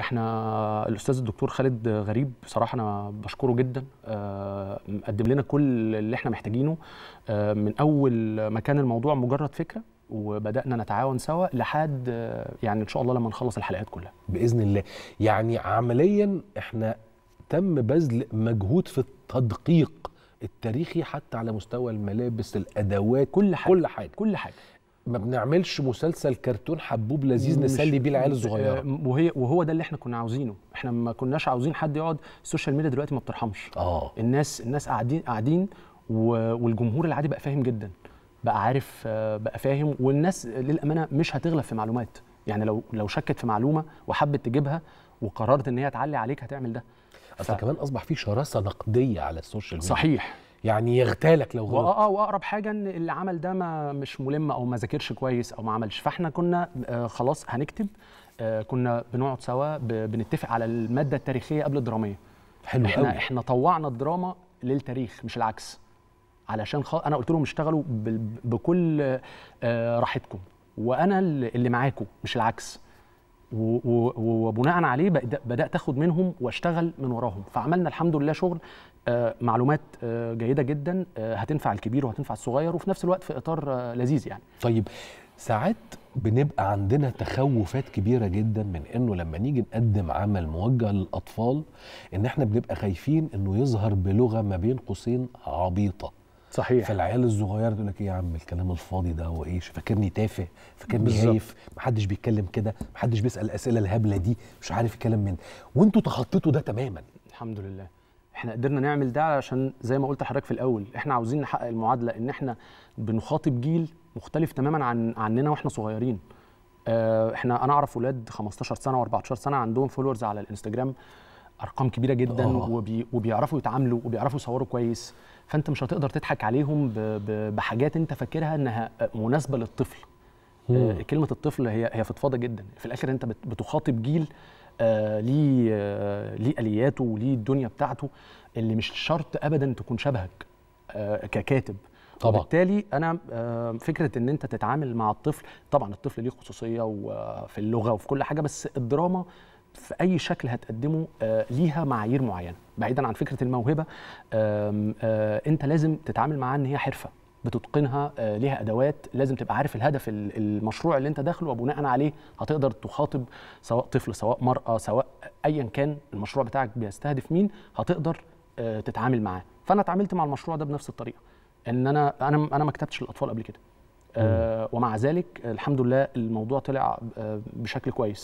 احنا الاستاذ الدكتور خالد غريب بصراحه انا بشكره جدا آه، مقدم لنا كل اللي احنا محتاجينه آه، من اول ما كان الموضوع مجرد فكره وبدانا نتعاون سوا لحد آه، يعني ان شاء الله لما نخلص الحلقات كلها باذن الله يعني عمليا احنا تم بذل مجهود في التدقيق التاريخي حتى على مستوى الملابس الادوات كل حاجه كل حاجه كل حاجه ما بنعملش مسلسل كرتون حبوب لذيذ نسلي بيه العيال الصغيره آه، وهي وهو ده اللي احنا كنا عاوزينه احنا ما كناش عاوزين حد يقعد السوشيال ميديا دلوقتي ما بترحمش اه الناس الناس قاعدين قاعدين والجمهور العادي بقى فاهم جدا بقى عارف آه، بقى فاهم والناس للامانه مش هتغلب في معلومات يعني لو لو شكت في معلومه وحبت تجيبها وقررت ان هي تعلي عليك هتعمل ده اصل ف... كمان اصبح في شراسه نقديه على السوشيال ميديا صحيح يعني يغتالك لو غلط اه واقرب حاجه ان اللي عمل ده ما مش ملم او ما ذاكرش كويس او ما عملش فاحنا كنا آه، خلاص هنكتب آه، كنا بنقعد سوا بنتفق على الماده التاريخيه قبل الدراميه حلو احنا قوي. احنا طوعنا الدراما للتاريخ مش العكس علشان خل... انا قلت لهم اشتغلوا ب... بكل آه، راحتكم وانا اللي معاكم مش العكس وبناء عليه بدات اخد منهم واشتغل من وراهم فعملنا الحمد لله شغل آه، معلومات آه، جيده جدا آه، هتنفع الكبير وهتنفع الصغير وفي نفس الوقت في اطار لذيذ يعني طيب ساعات بنبقى عندنا تخوفات كبيرة جدا من انه لما نيجي نقدم عمل موجه للأطفال ان احنا بنبقى خايفين انه يظهر بلغة ما بين قوسين عبيطة صحيح فالعيال الصغير تقول لك ايه يا عم الكلام الفاضي ده هو ايه فاكرني تافه فاكرني هايف محدش بيتكلم كده محدش بيسال الاسئله الهبله دي مش عارف الكلام من وانتوا تخطيتوا ده تماما الحمد لله احنا قدرنا نعمل ده عشان زي ما قلت لحضرتك في الاول احنا عاوزين نحقق المعادله ان احنا بنخاطب جيل مختلف تماما عن عننا واحنا صغيرين آه، احنا انا اعرف اولاد 15 سنه و14 سنه عندهم فولورز على الانستجرام ارقام كبيره جدا آه. وبي وبيعرفوا يتعاملوا وبيعرفوا يصوروا كويس فانت مش هتقدر تضحك عليهم بحاجات انت فاكرها انها مناسبه للطفل مم. آه، كلمه الطفل هي هي فضفاضه جدا في الاخر انت بتخاطب جيل آه ليه آه ليه الياته وليه الدنيا بتاعته اللي مش شرط ابدا تكون شبهك آه ككاتب طبعا وبالتالي انا آه، فكره ان انت تتعامل مع الطفل طبعا الطفل ليه خصوصيه وفي اللغه وفي كل حاجه بس الدراما في اي شكل هتقدمه آه، ليها معايير معينه بعيدا عن فكره الموهبه آه، انت لازم تتعامل معاها ان هي حرفه بتتقنها آه، ليها ادوات لازم تبقى عارف الهدف المشروع اللي انت داخله وبناء عليه هتقدر تخاطب سواء طفل سواء مراه سواء ايا كان المشروع بتاعك بيستهدف مين هتقدر تتعامل معاه فانا اتعاملت مع المشروع ده بنفس الطريقه ان انا انا انا ما كتبتش الاطفال قبل كده ومع ذلك الحمد لله الموضوع طلع بشكل كويس